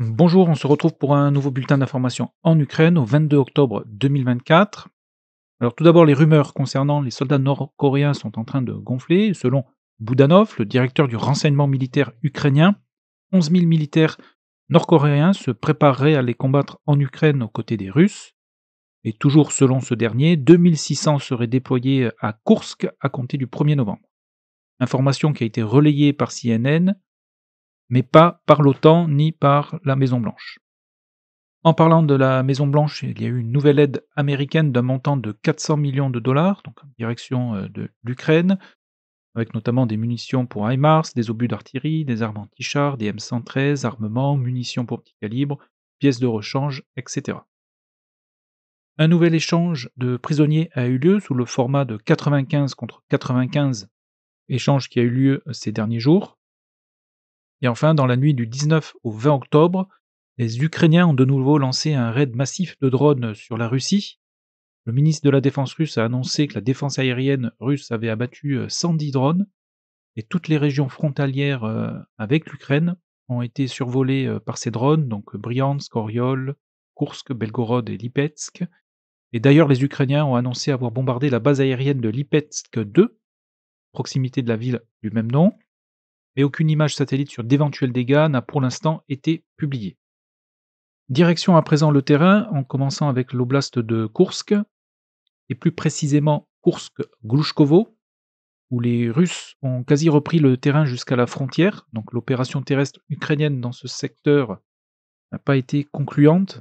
Bonjour, on se retrouve pour un nouveau bulletin d'information en Ukraine au 22 octobre 2024. Alors tout d'abord, les rumeurs concernant les soldats nord-coréens sont en train de gonfler. Selon Boudanov, le directeur du renseignement militaire ukrainien, 11 000 militaires nord-coréens se prépareraient à les combattre en Ukraine aux côtés des Russes. Et toujours selon ce dernier, 600 seraient déployés à Kursk à compter du 1er novembre. Information qui a été relayée par CNN mais pas par l'OTAN ni par la Maison-Blanche. En parlant de la Maison-Blanche, il y a eu une nouvelle aide américaine d'un montant de 400 millions de dollars, donc en direction euh, de l'Ukraine, avec notamment des munitions pour HIMARS, des obus d'artillerie, des armes anti-chars, des M113, armements, munitions pour petit calibre, pièces de rechange, etc. Un nouvel échange de prisonniers a eu lieu sous le format de 95 contre 95, échange qui a eu lieu euh, ces derniers jours. Et enfin, dans la nuit du 19 au 20 octobre, les Ukrainiens ont de nouveau lancé un raid massif de drones sur la Russie. Le ministre de la Défense russe a annoncé que la défense aérienne russe avait abattu 110 euh, drones et toutes les régions frontalières euh, avec l'Ukraine ont été survolées euh, par ces drones, donc Bryansk, Oriol, Kursk, Belgorod et Lipetsk. Et d'ailleurs, les Ukrainiens ont annoncé avoir bombardé la base aérienne de Lipetsk 2, proximité de la ville du même nom et aucune image satellite sur d'éventuels dégâts n'a pour l'instant été publiée. Direction à présent le terrain, en commençant avec l'oblast de Kursk, et plus précisément Koursk-Glouchkovo, où les Russes ont quasi repris le terrain jusqu'à la frontière, donc l'opération terrestre ukrainienne dans ce secteur n'a pas été concluante.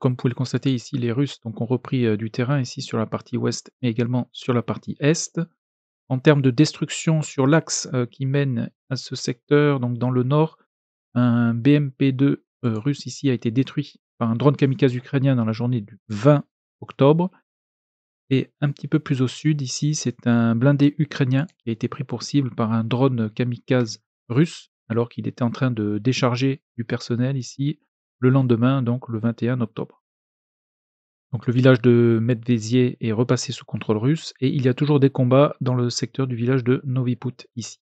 comme vous pouvez le constater ici, les Russes ont repris euh, du terrain ici sur la partie ouest, mais également sur la partie est en termes de destruction sur l'axe euh, qui mène à ce secteur, donc dans le nord, un BMP-2 euh, russe ici a été détruit par un drone kamikaze ukrainien dans la journée du 20 octobre. Et un petit peu plus au sud, ici, c'est un blindé ukrainien qui a été pris pour cible par un drone kamikaze russe, alors qu'il était en train de décharger du personnel ici le lendemain, donc le 21 octobre. Donc le village de Medvezier est repassé sous contrôle russe et il y a toujours des combats dans le secteur du village de Noviput ici.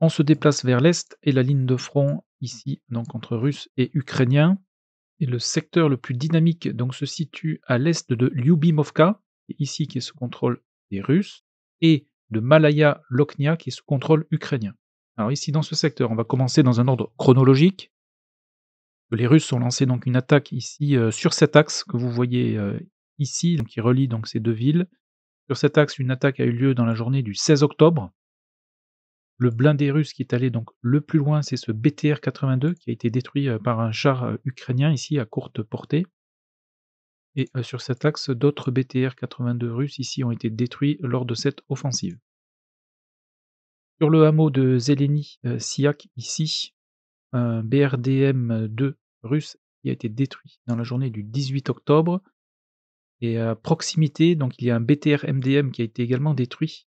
On se déplace vers l'est et la ligne de front ici donc entre Russes et Ukrainiens. Et le secteur le plus dynamique donc se situe à l'est de Lyubimovka, ici qui est sous contrôle des Russes, et de Malaya Loknia qui est sous contrôle ukrainien. Alors ici dans ce secteur, on va commencer dans un ordre chronologique les Russes ont lancé donc une attaque ici euh, sur cet axe que vous voyez euh, ici, qui relie donc ces deux villes. Sur cet axe, une attaque a eu lieu dans la journée du 16 octobre. Le blindé russe qui est allé donc le plus loin, c'est ce BTR-82 qui a été détruit euh, par un char ukrainien ici à courte portée. Et sur cet axe, d'autres BTR-82 russes ici ont été détruits lors de cette offensive. Sur le hameau de Zeleny, Siak, ici, un BRDM-2 russe qui a été détruit dans la journée du 18 octobre. Et à proximité, donc il y a un BTR MDM qui a été également détruit.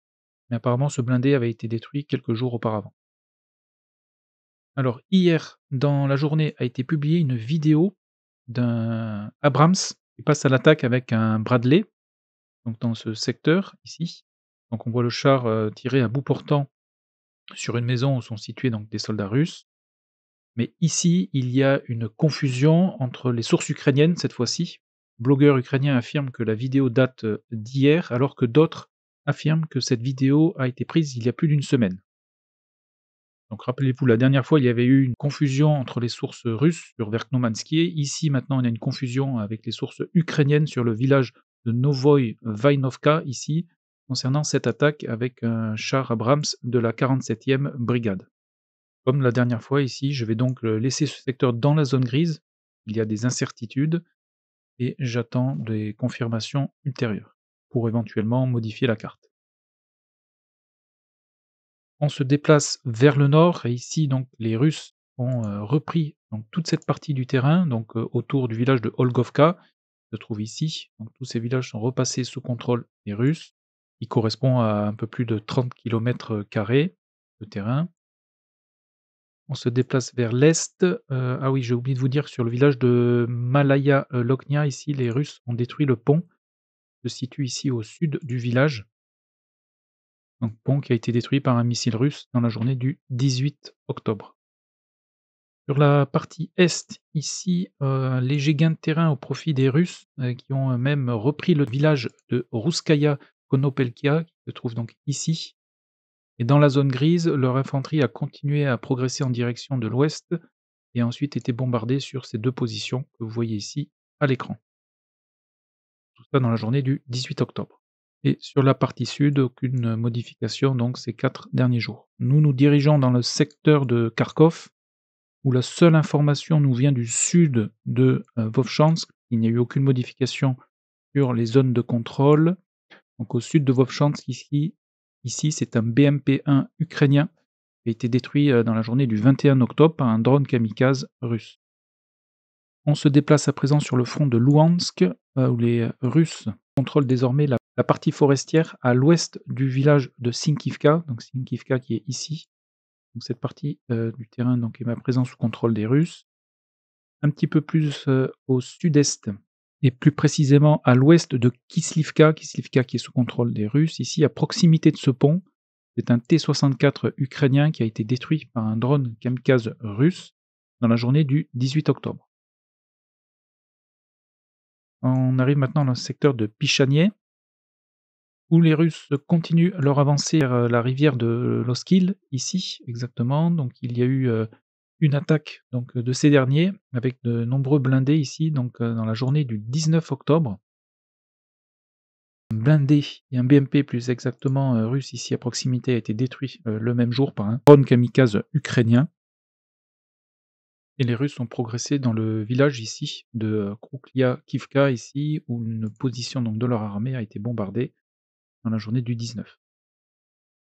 Mais apparemment, ce blindé avait été détruit quelques jours auparavant. Alors, hier, dans la journée, a été publiée une vidéo d'un Abrams qui passe à l'attaque avec un Bradley, donc dans ce secteur ici. Donc on voit le char euh, tirer à bout portant sur une maison où sont situés donc des soldats russes. Mais ici, il y a une confusion entre les sources ukrainiennes cette fois-ci. Blogueurs ukrainien affirme que la vidéo date euh, d'hier, alors que d'autres affirment que cette vidéo a été prise il y a plus d'une semaine. Donc rappelez-vous, la dernière fois, il y avait eu une confusion entre les sources russes sur Verkhnomansky. Ici, maintenant, on a une confusion avec les sources ukrainiennes sur le village de Novoy Vainovka, ici, concernant cette attaque avec un char Abrams de la 47e brigade. Comme la dernière fois ici, je vais donc euh, laisser ce secteur dans la zone grise. Il y a des incertitudes et j'attends des confirmations ultérieures pour éventuellement modifier la carte. On se déplace vers le nord et ici donc les Russes ont euh, repris donc, toute cette partie du terrain donc euh, autour du village de Olgovka se trouve ici. Donc tous ces villages sont repassés sous contrôle des Russes. Il correspond à un peu plus de 30 km de terrain. On se déplace vers l'est. Euh, ah oui, j'ai oublié de vous dire sur le village de Malaya euh, Loknia, ici, les Russes ont détruit le pont. Se situe ici au sud du village. Donc pont qui a été détruit par un missile russe dans la journée du 18 octobre. Sur la partie est, ici, euh, un léger gain de terrain au profit des Russes, qui ont même repris le village de ruskaya Konopelkia, qui se trouve donc ici, et dans la zone grise, leur infanterie a continué à progresser en direction de l'ouest et a ensuite été bombardée sur ces deux positions que vous voyez ici à l'écran. Tout ça dans la journée du 18 octobre. Et sur la partie sud, aucune modification donc ces quatre derniers jours. Nous nous dirigeons dans le secteur de Kharkov, où la seule information nous vient du sud de euh, Vovchansk. Il n'y a eu aucune modification sur les zones de contrôle. Donc au sud de Vovchansk, ici, Ici, c'est un BMP-1 ukrainien qui a été détruit euh, dans la journée du 21 octobre par un drone kamikaze russe. On se déplace à présent sur le front de Louhansk, euh, où les Russes contrôlent désormais la, partie forestière à l'ouest du village de Sinkivka, donc Sinkivka qui est ici. cette partie euh, du terrain est à présent sous contrôle des Russes. Un petit peu plus au sud-est, et plus précisément à l'ouest de Kislivka, Kislivka qui est sous contrôle des Russes. Ici, à proximité de ce pont, c'est un T-64 ukrainien qui a été détruit par un drone kamikaze russe dans la journée du 18 octobre. On arrive maintenant dans le secteur de Pichanier, où les Russes continuent leur avancée vers la rivière de Loskil, ici exactement. Donc il y a eu euh, une attaque donc, de ces derniers avec de nombreux blindés ici, donc euh, dans la journée du 19 octobre. Un blindé et un BMP plus exactement euh, russe ici à proximité a été détruit euh, le même jour par un drone kamikaze ukrainien. Et les Russes ont progressé dans le village ici de Kruklia Kivka ici où une position donc, de leur armée a été bombardée dans la journée du 19.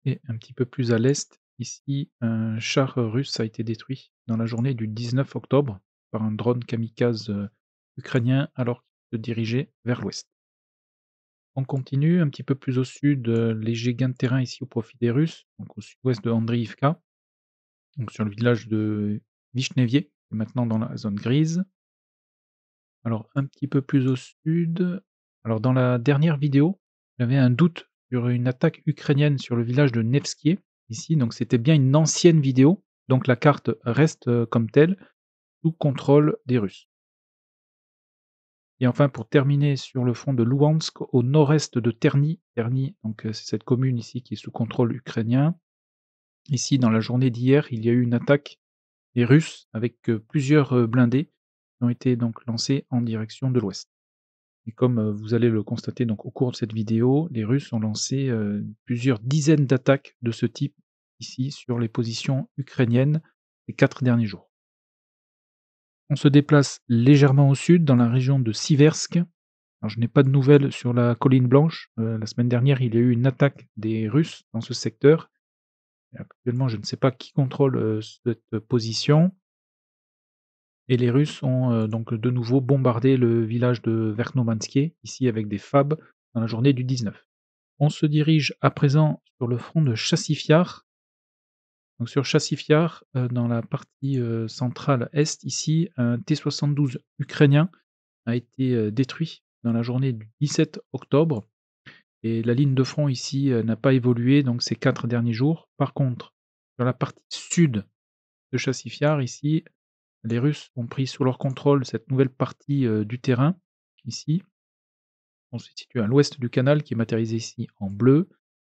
Et un petit peu plus à l'est, Ici, un char russe a été détruit dans la journée du 19 octobre par un drone kamikaze euh, ukrainien alors qu'il se dirigeait vers l'ouest. On continue un petit peu plus au sud, euh, léger gain de terrain ici au profit des Russes, donc au sud-ouest de Andriivka, donc sur le village de Vishnevier, qui maintenant dans la zone grise. Alors un petit peu plus au sud, alors dans la dernière vidéo, j'avais un doute sur une attaque ukrainienne sur le village de Nevsky ici. Donc c'était bien une ancienne vidéo, donc la carte reste euh, comme telle, sous contrôle des Russes. Et enfin, pour terminer sur le front de Louhansk au nord-est de Terni, Terni, donc euh, c'est cette commune ici qui est sous contrôle ukrainien. Ici, dans la journée d'hier, il y a eu une attaque des Russes avec euh, plusieurs blindés qui ont été donc lancés en direction de l'ouest. Et comme euh, vous allez le constater donc, au cours de cette vidéo, les Russes ont lancé euh, plusieurs dizaines d'attaques de ce type ici sur les positions ukrainiennes les quatre derniers jours. On se déplace légèrement au sud dans la région de Siversk. je n'ai pas de nouvelles sur la colline blanche. Euh, la semaine dernière, il y a eu une attaque des Russes dans ce secteur. Actuellement, je ne sais pas qui contrôle cette position. Et les Russes ont euh, donc de nouveau bombardé le village de Verknomanské, ici avec des FAB, dans la journée du 19. On se dirige à présent sur le front de Chassifiar. Donc sur Chassifiar, euh, dans la partie euh, centrale est, ici, un T-72 ukrainien a été détruit dans la journée du 17 octobre. Et la ligne de front ici n'a pas évolué donc ces quatre derniers jours. Par contre, dans la partie sud de Chassifiar, ici, les Russes ont pris sous leur contrôle cette nouvelle partie euh, du terrain, ici. On se situe à l'ouest du canal qui est matérialisé ici en bleu.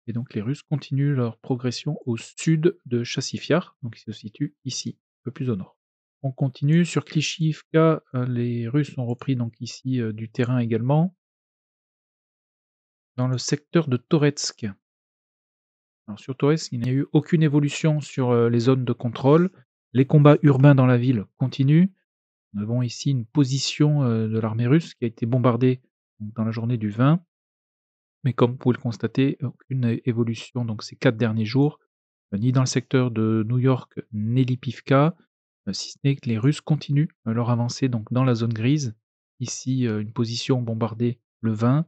Et donc les Russes continuent leur progression au sud de Chassifiar, donc qui se situe ici, un peu plus au nord. On continue sur Klishivka, euh, les Russes ont repris donc ici euh, du terrain également. Dans le secteur de Toretsk. Alors sur Toretsk, il n'y a eu aucune évolution sur les zones de contrôle. Les combats urbains dans la ville continuent. Nous avons ici une position euh, de l'armée russe qui a été bombardée dans la journée du 20. Mais comme vous pouvez le constater, aucune évolution donc ces quatre derniers jours, euh, ni dans le secteur de New York, ni Lipivka, euh, si ce n'est que les Russes continuent leur avancée donc, dans la zone grise. Ici, une position bombardée le 20,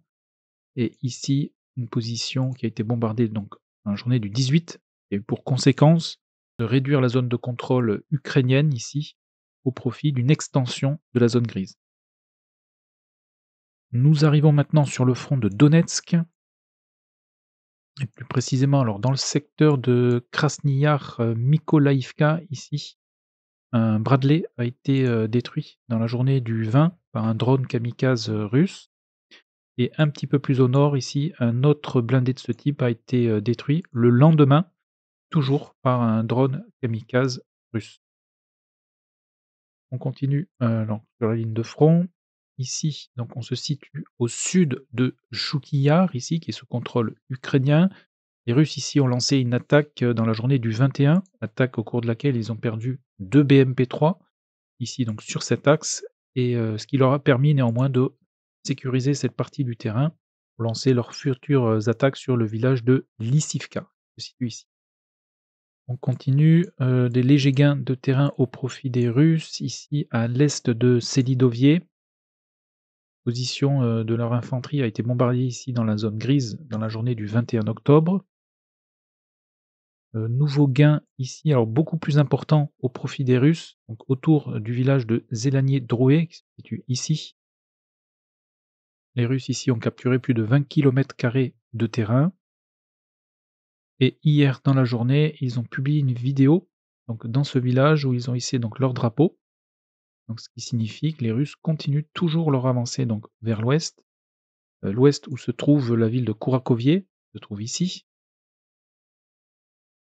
et ici, une position qui a été bombardée donc, dans la journée du 18, et pour conséquence de réduire la zone de contrôle ukrainienne ici au profit d'une extension de la zone grise. Nous arrivons maintenant sur le front de Donetsk, et plus précisément alors dans le secteur de Krasnyar euh, mikolaïvka ici. Un Bradley a été euh, détruit dans la journée du 20 par un drone kamikaze euh, russe. Et un petit peu plus au nord ici, un autre blindé de ce type a été détruit le lendemain toujours par un drone kamikaze russe. On continue euh, sur la ligne de front. Ici, donc on se situe au sud de Choukiyar, ici, qui est sous contrôle ukrainien. Les Russes ici ont lancé une attaque euh, dans la journée du 21, attaque au cours de laquelle ils ont perdu deux BMP-3, ici donc sur cet axe, et euh, ce qui leur a permis néanmoins de sécuriser cette partie du terrain pour lancer leurs futures attaques sur le village de Lissivka, qui se situe ici. On continue, euh, des légers gains de terrain au profit des Russes, ici à l'est de Sélidovier. Position euh, de leur infanterie a été bombardée ici dans la zone grise dans la journée du 21 octobre. Euh, nouveau gain ici, alors beaucoup plus important au profit des Russes, donc autour du village de zélanier droué qui se situe ici. Les Russes ici ont capturé plus de 20 km de terrain. Et hier, dans la journée, ils ont publié une vidéo donc, dans ce village où ils ont hissé donc, leur drapeau. Donc, ce qui signifie que les Russes continuent toujours leur avancée donc, vers l'ouest. Euh, l'ouest où se trouve la ville de Kourakovier, se trouve ici.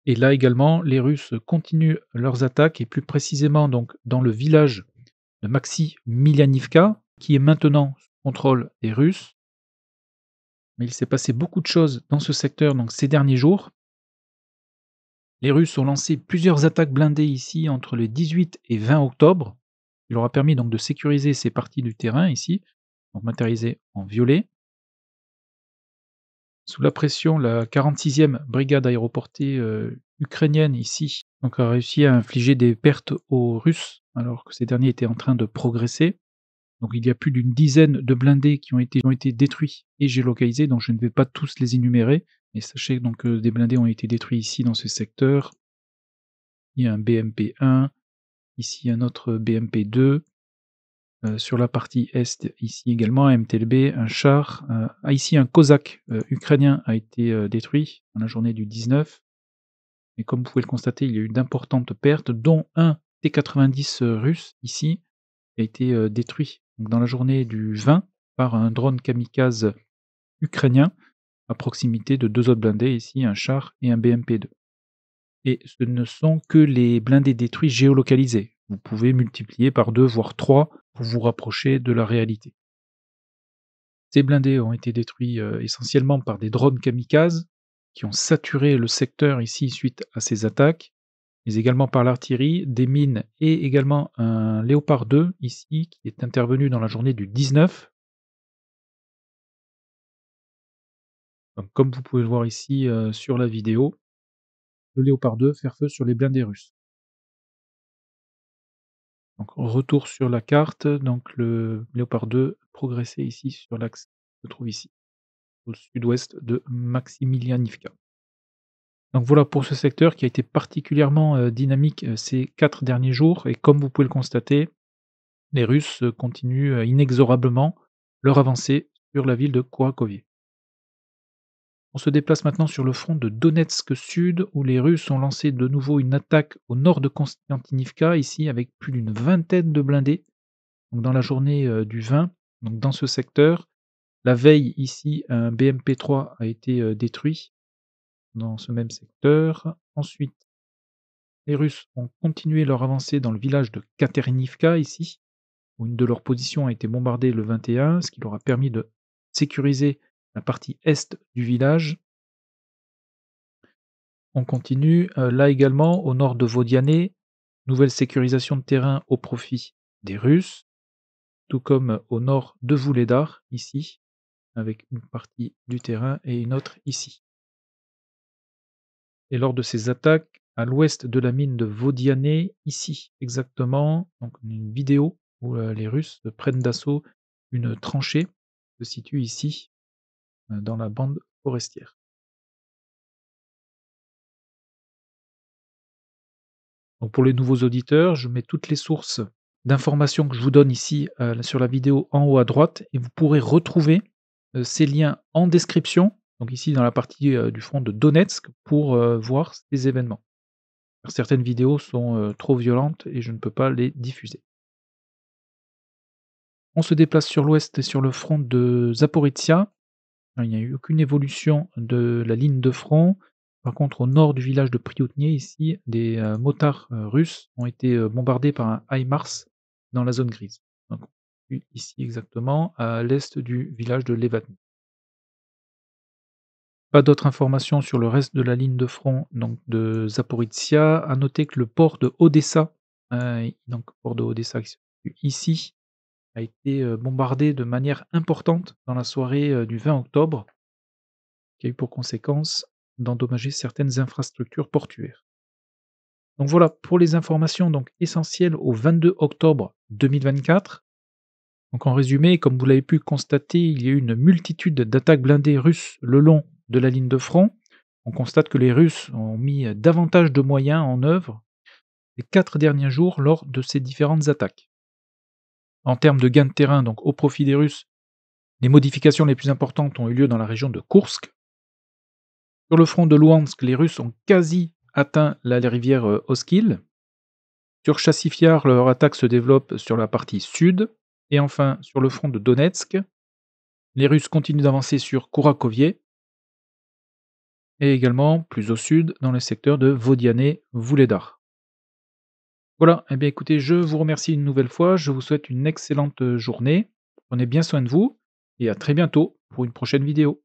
Et là également, les Russes continuent leurs attaques, et plus précisément donc, dans le village de Maxi Milianivka, qui est maintenant sous contrôle des Russes mais il s'est passé beaucoup de choses dans ce secteur donc ces derniers jours. Les Russes ont lancé plusieurs attaques blindées ici entre le 18 et 20 octobre. Il leur a permis donc de sécuriser ces parties du terrain ici, donc matérialisées en violet. Sous la pression, la 46e brigade aéroportée euh, ukrainienne ici donc a réussi à infliger des pertes aux Russes alors que ces derniers étaient en train de progresser. Donc il y a plus d'une dizaine de blindés qui ont été, ont été détruits et géolocalisés, donc je ne vais pas tous les énumérer, mais sachez donc que euh, des blindés ont été détruits ici dans ce secteur. Il y a un BMP-1, ici un autre BMP-2, euh, sur la partie est, ici également un MTLB, un char, euh, ah, ici un Kozak ukrainien a été détruit dans la journée du 19. Et comme vous pouvez le constater, il y a eu d'importantes pertes, dont un T-90 russe ici, a été détruit dans la journée du 20 par un drone kamikaze ukrainien à proximité de deux autres blindés, ici un char et un BMP-2. Et ce ne sont que les blindés détruits géolocalisés. Vous pouvez multiplier par deux, voire trois, pour vous rapprocher de la réalité. Ces blindés ont été détruits euh, essentiellement par des drones kamikazes qui ont saturé le secteur ici suite à ces attaques mais également par l'artillerie, des mines et également un Léopard 2 ici qui est intervenu dans la journée du 19. Donc, comme vous pouvez le voir ici euh, sur la vidéo, le Léopard 2 fait feu sur les blindés russes. Donc retour sur la carte, donc le Léopard 2 progressait ici sur l'axe qui se trouve ici, au sud-ouest de Maximilianivka. Donc voilà pour ce secteur qui a été particulièrement euh, dynamique euh, ces quatre derniers jours et comme vous pouvez le constater, les Russes euh, continuent inexorablement leur avancée sur la ville de Kouakovie. On se déplace maintenant sur le front de Donetsk Sud, où les Russes ont lancé de nouveau une attaque au nord de Konstantinivka, ici avec plus d'une vingtaine de blindés. Donc dans la journée du 20, donc dans ce secteur, la veille ici, un BMP-3 a été détruit, dans ce même secteur. Ensuite, les Russes ont continué leur avancée dans le village de Katerinivka, ici, où une de leurs positions a été bombardée le 21, ce qui leur a permis de sécuriser la partie est du village. On continue, euh, là également, au nord de Vodiane, nouvelle sécurisation de terrain au profit des Russes, tout comme au nord de Vouledar, ici, avec une partie du terrain et une autre ici et lors de ces attaques à l'ouest de la mine de Vodiane, ici exactement, donc une vidéo où euh, les Russes prennent d'assaut une tranchée qui se situe ici euh, dans la bande forestière. pour les nouveaux auditeurs, je mets toutes les sources d'informations que je vous donne ici euh, sur la vidéo en haut à droite et vous pourrez retrouver ces liens en description donc ici dans la partie euh, du front de Donetsk, pour euh, voir ces événements. Certaines vidéos sont euh, trop violentes et je ne peux pas les diffuser. On se déplace sur l'ouest et sur le front de Zaporizhia. Il n'y a eu aucune évolution de la ligne de front. Par contre, au nord du village de Prioutny, ici, des motards russes ont été bombardés par un HIMARS dans la zone grise. Donc, ici exactement, à l'est du village de Levatny. Pas d'autres informations sur le reste de la ligne de front donc de Zaporizhia. À noter que le port de Odessa, euh, donc port de Odessa qui se situe ici, a été euh, bombardé de manière importante dans la soirée euh, du 20 octobre, qui a eu pour conséquence d'endommager certaines infrastructures portuaires. Donc voilà pour les informations donc essentielles au 22 octobre 2024. Donc en résumé, comme vous l'avez pu constater, il y a eu une multitude d'attaques blindées russes le long de la ligne de front, on constate que les Russes ont mis davantage de moyens en œuvre les quatre derniers jours lors de ces différentes attaques. En termes de gains de terrain, donc au profit des Russes, les modifications les plus importantes ont eu lieu dans la région de Kursk. Sur le front de Luhansk, les Russes ont quasi atteint la rivière euh, Oskil. Sur Chassifiar, leur attaque se développe sur la partie sud. Et enfin, sur le front de Donetsk, les Russes continuent d'avancer sur Kourakovie, et également plus au sud dans le secteur de Vaudianet-Voulédar. Voilà, et eh bien écoutez, je vous remercie une nouvelle fois, je vous souhaite une excellente euh, journée, prenez bien soin de vous, et à très bientôt pour une prochaine vidéo.